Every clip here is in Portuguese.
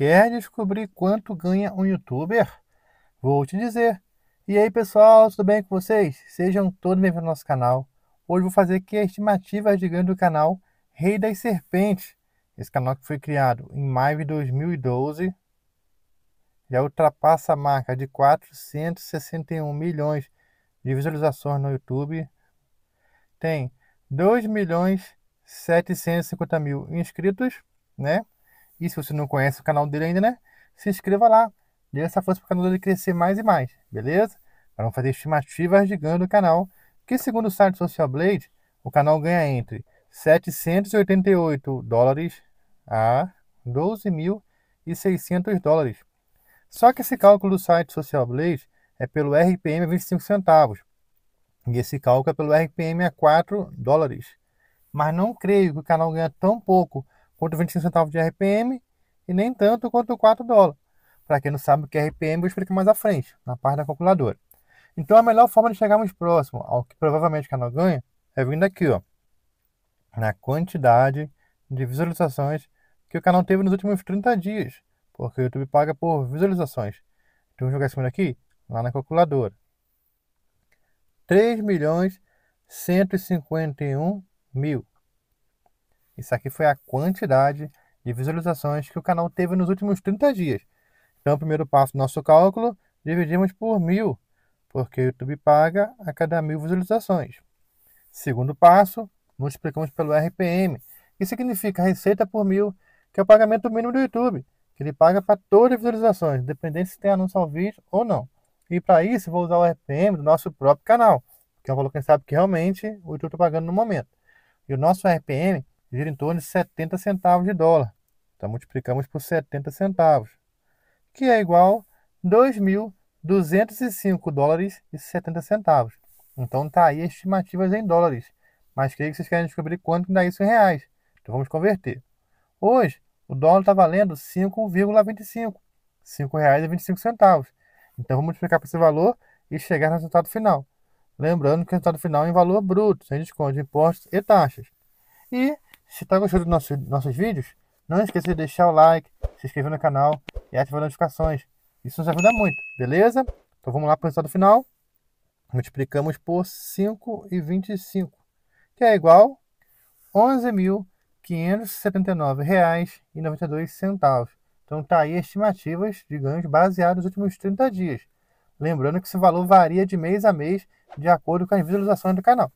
Quer descobrir quanto ganha um youtuber? Vou te dizer. E aí pessoal, tudo bem com vocês? Sejam todos bem-vindos ao nosso canal. Hoje vou fazer aqui a estimativa de ganho do canal Rei das Serpentes. Esse canal que foi criado em maio de 2012. Já ultrapassa a marca de 461 milhões de visualizações no YouTube. Tem 2 milhões 750 mil inscritos, né? E se você não conhece o canal dele ainda, né? Se inscreva lá. Dê essa força para o canal dele crescer mais e mais, beleza? não fazer estimativas de ganho do canal. Que segundo o site Social Blade, o canal ganha entre 788 dólares a 12.600 dólares. Só que esse cálculo do site Social Blade é pelo RPM a 25 centavos. E esse cálculo é pelo RPM a 4 dólares. Mas não creio que o canal ganha tão pouco quanto 25 centavos de RPM e nem tanto quanto 4 dólares. Para quem não sabe o que é RPM, eu explico mais à frente, na parte da calculadora. Então a melhor forma de chegarmos próximo ao que provavelmente o canal ganha é vindo aqui, ó, na quantidade de visualizações que o canal teve nos últimos 30 dias, porque o YouTube paga por visualizações. Então vamos jogar esse número aqui lá na calculadora. 3 milhões 151 mil. Isso aqui foi a quantidade de visualizações que o canal teve nos últimos 30 dias. Então, o primeiro passo do nosso cálculo, dividimos por mil, porque o YouTube paga a cada mil visualizações. Segundo passo, multiplicamos pelo RPM, que significa receita por mil, que é o pagamento mínimo do YouTube, que ele paga para todas as visualizações, independente se tem anúncio ao vídeo ou não. E para isso, vou usar o RPM do nosso próprio canal, que é o valor que a gente sabe que realmente o YouTube está pagando no momento. E o nosso RPM gira em torno de 70 centavos de dólar. Então multiplicamos por 70 centavos, que é igual a 2.205 dólares e 70 centavos. Então está aí estimativas em dólares, mas creio é que vocês querem descobrir quanto dá isso em reais. Então vamos converter. Hoje o dólar está valendo 5,25, R$ 5,25. Então vamos multiplicar por esse valor e chegar no resultado final. Lembrando que o resultado final é em valor bruto, sem desconto de impostos e taxas. E se está gostando dos nossos, nossos vídeos, não esqueça de deixar o like, se inscrever no canal e ativar as notificações. Isso nos ajuda muito, beleza? Então vamos lá para o resultado final. Multiplicamos por 5,25, e que é igual a R$ 11.579,92. Então está aí estimativas de ganhos baseadas nos últimos 30 dias. Lembrando que esse valor varia de mês a mês de acordo com as visualizações do canal.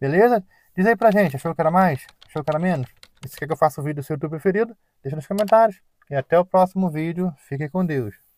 Beleza? Diz aí pra gente, achou que era mais? Achou que era menos? E se quer que eu faça o vídeo do seu YouTube preferido? Deixa nos comentários. E até o próximo vídeo. Fique com Deus.